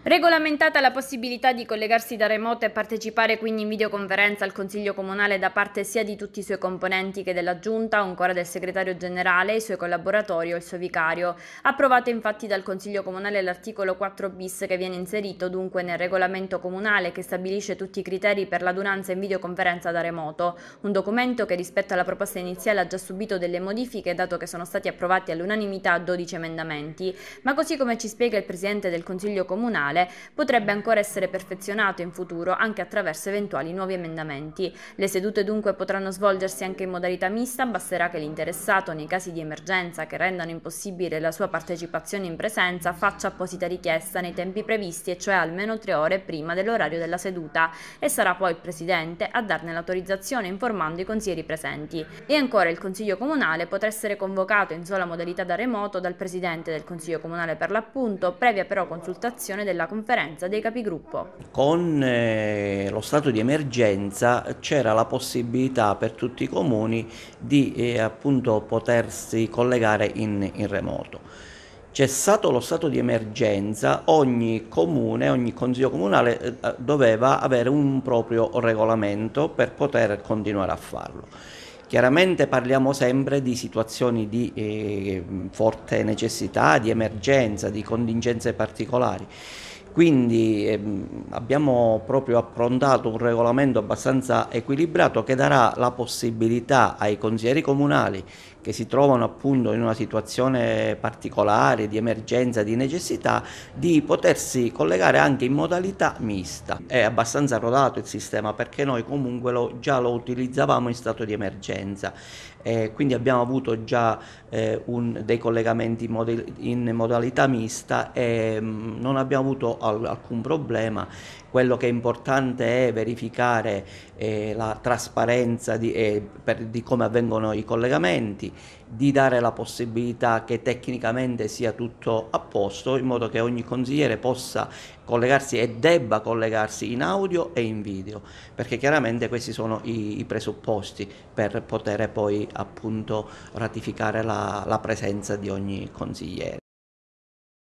Regolamentata la possibilità di collegarsi da remoto e partecipare quindi in videoconferenza al Consiglio Comunale da parte sia di tutti i suoi componenti che della Giunta o ancora del Segretario Generale, i suoi collaboratori o il suo vicario. Approvato infatti dal Consiglio Comunale l'articolo 4 bis che viene inserito dunque nel regolamento comunale che stabilisce tutti i criteri per l'adunanza in videoconferenza da remoto, un documento che rispetto alla proposta iniziale ha già subito delle modifiche dato che sono stati approvati all'unanimità 12 emendamenti, ma così come ci spiega il Presidente del Consiglio Comunale, originale potrebbe ancora essere perfezionato in futuro anche attraverso eventuali nuovi emendamenti. Le sedute dunque potranno svolgersi anche in modalità mista, basterà che l'interessato, nei casi di emergenza che rendano impossibile la sua partecipazione in presenza, faccia apposita richiesta nei tempi previsti, e cioè almeno tre ore prima dell'orario della seduta, e sarà poi il Presidente a darne l'autorizzazione informando i consiglieri presenti. E ancora il Consiglio Comunale potrà essere convocato in sola modalità da remoto dal Presidente del Consiglio Comunale per l'appunto, previa però consultazione della della conferenza dei capigruppo. Con eh, lo stato di emergenza c'era la possibilità per tutti i comuni di eh, appunto potersi collegare in, in remoto. Cessato lo stato di emergenza, ogni comune, ogni consiglio comunale eh, doveva avere un proprio regolamento per poter continuare a farlo. Chiaramente parliamo sempre di situazioni di eh, forte necessità, di emergenza, di contingenze particolari. Quindi ehm, abbiamo proprio approntato un regolamento abbastanza equilibrato che darà la possibilità ai consiglieri comunali che si trovano appunto in una situazione particolare di emergenza, di necessità, di potersi collegare anche in modalità mista. È abbastanza rodato il sistema perché noi comunque lo, già lo utilizzavamo in stato di emergenza, eh, quindi abbiamo avuto già eh, un, dei collegamenti in modalità mista e mh, mm, non abbiamo avuto alcun problema, quello che è importante è verificare eh, la trasparenza di, eh, per, di come avvengono i collegamenti, di dare la possibilità che tecnicamente sia tutto a posto in modo che ogni consigliere possa collegarsi e debba collegarsi in audio e in video perché chiaramente questi sono i, i presupposti per poter poi appunto ratificare la, la presenza di ogni consigliere.